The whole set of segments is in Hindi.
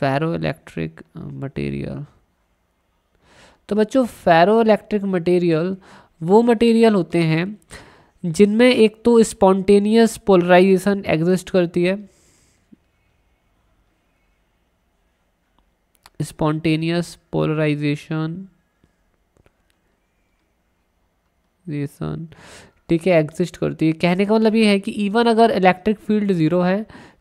फेरो इलेक्ट्रिक मटेरियल तो बच्चों फेरो इलेक्ट्रिक मटेरियल वो मटेरियल होते हैं जिनमें एक तो स्पॉन्टेनियस पोलराइजेशन एग्जिस्ट करती है स्पॉन्टेनियस पोलराइजेशन ठीक है एग्जिस्ट करती है कहने का मतलब ये है कि इवन अगर इलेक्ट्रिक फील्ड ज़ीरो है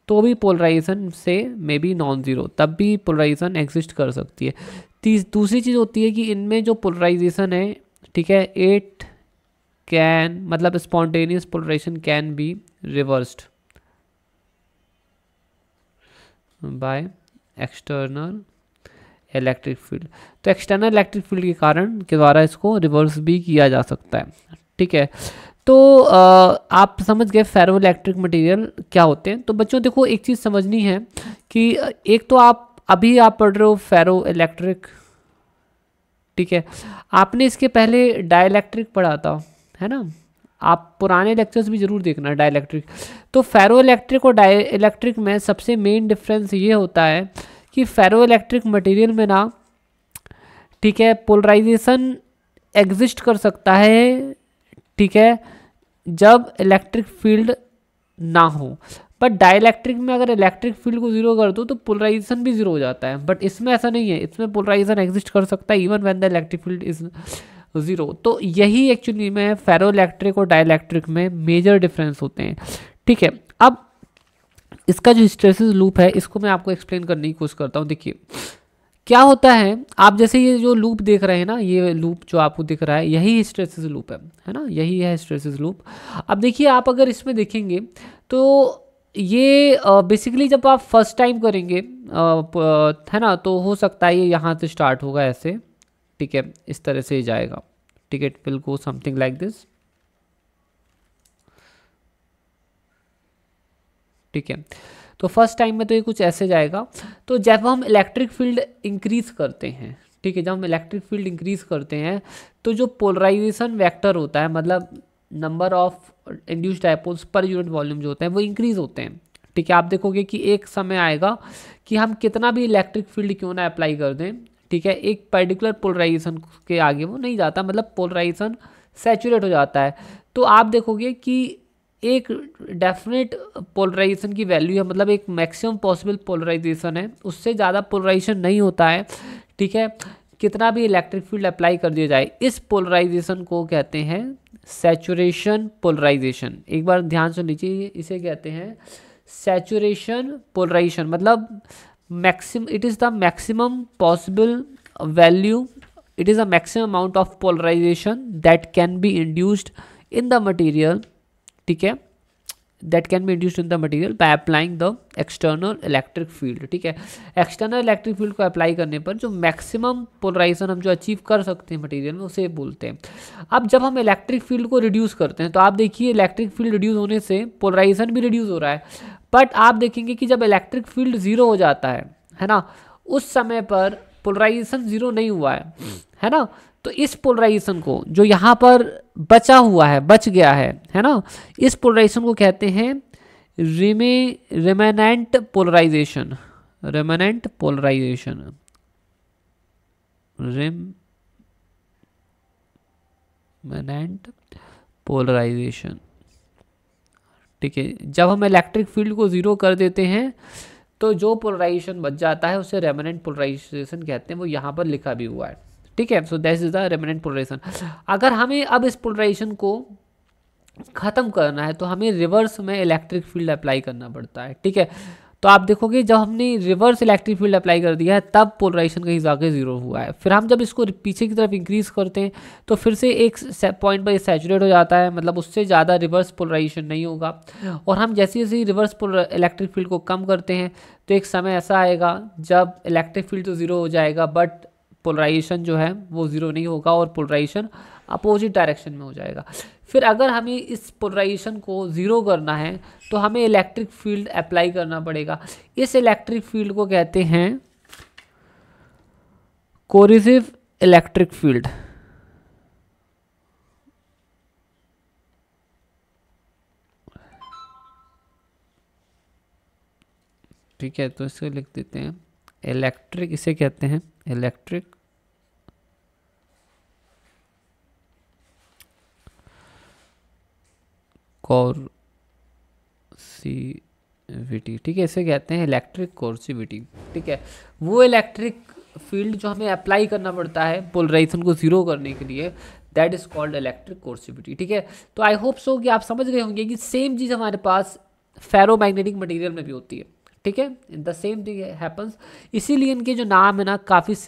तो भी पोलराइजेशन से मे बी नॉन ज़ीरो तब भी पोलराइजेशन एग्जिस्ट कर सकती है तीस दूसरी चीज़ होती है कि इनमें जो पोलराइजेशन है ठीक है एट कैन मतलब spontaneous polarisation can be reversed by external electric field तो एक्सटर्नल इलेक्ट्रिक फील्ड के कारण के द्वारा इसको रिवर्स भी किया जा सकता है ठीक है तो आप समझ गए फेरो इलेक्ट्रिक मटेरियल क्या होते हैं तो बच्चों देखो एक चीज़ समझनी है कि एक तो आप अभी आप पढ़ रहे हो फेरो इलेक्ट्रिक ठीक है आपने इसके पहले डायलैक्ट्रिक पढ़ा था है ना आप पुराने लेक्चर्स भी ज़रूर देखना डाइलेक्ट्रिक तो फेरो इलेक्ट्रिक और डायलैक्ट्रिक में सबसे मेन डिफरेंस ये होता है कि फेरो इलेक्ट्रिक मटेरियल में ना ठीक है पोलराइजेशन एग्जिस्ट कर सकता है ठीक है जब इलेक्ट्रिक फील्ड ना हो बट डाइलेक्ट्रिक में अगर इलेक्ट्रिक फील्ड को जीरो कर दो तो पोलराइजेशन भी जीरो हो जाता है बट इसमें ऐसा नहीं है इसमें पोलराइजेशन एग्जिस्ट कर सकता है even when the electric field is zero तो यही एक्चुअली में फेरो इलेक्ट्रिक और डाइलेक्ट्रिक में मेजर डिफरेंस होते हैं ठीक है अब इसका जो हिस्ट्रेसिस लूप है इसको मैं आपको एक्सप्लेन करने की कोशिश करता हूँ देखिए क्या होता है आप जैसे ये जो लूप देख रहे हैं ना ये लूप जो आपको दिख रहा है यही स्ट्रेसिस लूप है है ना यही है स्ट्रेसिस लूप अब देखिए आप अगर इसमें देखेंगे तो ये बेसिकली जब आप फर्स्ट टाइम करेंगे है ना तो हो सकता है ये यहाँ से स्टार्ट होगा ऐसे ठीक है इस तरह से जाएगा ठीक है will go something like this ठीक है तो फर्स्ट टाइम में तो ये कुछ ऐसे जाएगा तो जब हम इलेक्ट्रिक फील्ड इंक्रीज़ करते हैं ठीक है जब हम इलेक्ट्रिक फील्ड इंक्रीज़ करते हैं तो जो पोलराइजेशन वेक्टर होता है मतलब number of induce dipoles per unit volume जो होते हैं वो इंक्रीज़ होते हैं ठीक है आप देखोगे कि एक समय आएगा कि हम कितना भी इलेक्ट्रिक फील्ड क्यों ना अप्लाई कर दें ठीक है एक पर्टिकुलर पोलराइजेशन के आगे वो नहीं जाता मतलब पोलराइजेशन सेचूरेट हो जाता है तो आप देखोगे कि एक डेफिनेट पोलराइजेशन की वैल्यू है मतलब एक मैक्सिमम पॉसिबल पोलराइजेशन है उससे ज़्यादा पोलराइजेशन नहीं होता है ठीक है कितना भी इलेक्ट्रिक फील्ड अप्लाई कर दिया जाए इस पोलराइजेशन को कहते हैं सैचुरेशन पोलराइजेशन एक बार ध्यान से लीजिए इसे कहते हैं सैचुरेशन पोलराइजेशन मतलब maxim it is the maximum possible value it is the maximum amount of polarisation that can be induced in the material ठीक है that can be induced in the material by applying the external electric field ठीक है एक्सटर्नल इलेक्ट्रिक फील्ड को अप्लाई करने पर जो मैक्सिमम पोलराइजेशन हम जो अचीव कर सकते हैं मटेरियल में उसे बोलते हैं अब जब हम इलेक्ट्रिक फील्ड को रिड्यूस करते हैं तो आप देखिए इलेक्ट्रिक फील्ड रिड्यूस होने से पोलराइजेशन भी रिड्यूस हो रहा है बट आप देखेंगे कि जब इलेक्ट्रिक फील्ड ज़ीरो हो जाता है है ना उस समय पर पोलराइजेशन ज़ीरो नहीं हुआ है है ना तो इस पोलराइजेशन को जो यहाँ पर बचा हुआ है बच गया है है ना इस पोलराइजेशन को कहते हैं rema remanent polarisation remanent polarisation remanent polarisation ठीक है जब हम इलेक्ट्रिक फील्ड को ज़ीरो कर देते हैं तो जो पोलराइजेशन बच जाता है उसे रेमेनेंट पोलराइजेशन कहते हैं वो यहाँ पर लिखा भी हुआ है ठीक है so that is the remanent polarisation अगर हमें अब इस पोलराइजेशन को ख़त्म करना है तो हमें रिवर्स में इलेक्ट्रिक फील्ड अप्लाई करना पड़ता है ठीक है तो आप देखोगे जब हमने रिवर्स इलेक्ट्रिक फील्ड अप्लाई कर दिया है तब पोलराइजेशन कहीं जाके ज़ीरो हुआ है फिर हम जब इसको पीछे की तरफ इंक्रीज़ करते हैं तो फिर से एक पॉइंट पर सेचुरेट हो जाता है मतलब उससे ज़्यादा रिवर्स पोलराइजेशन नहीं होगा और हम जैसे जैसे रिवर्स इलेक्ट्रिक फील्ड को कम करते हैं तो एक समय ऐसा आएगा जब इलेक्ट्रिक फील्ड तो ज़ीरो हो जाएगा बट पोलराइजेशन जो है वो ज़ीरो नहीं होगा और पोलराइजेशन अपोजिट डायरेक्शन में हो जाएगा फिर अगर हमें इस पोलराइजेशन को ज़ीरो करना है तो हमें इलेक्ट्रिक फील्ड अप्लाई करना पड़ेगा इस इलेक्ट्रिक फील्ड को कहते हैं कोरिजिव इलेक्ट्रिक फील्ड ठीक है तो इसको लिख देते हैं इलेक्ट्रिक इसे कहते हैं इलेक्ट्रिक कोर्सिविटी ठीक है इसे कहते हैं इलेक्ट्रिक कोर्सिविटी ठीक है वो इलेक्ट्रिक फील्ड जो हमें अप्लाई करना पड़ता है पोलराइजेशन को ज़ीरो करने के लिए that is called electric coercivity ठीक है तो आई होप सो कि आप समझ गए होंगे कि सेम चीज़ हमारे पास फेरोमैग्नेटिक मटेरियल में भी होती है ठीक है द सेम थिंग हैपन्स इसीलिए इनके जो नाम है ना काफ़ी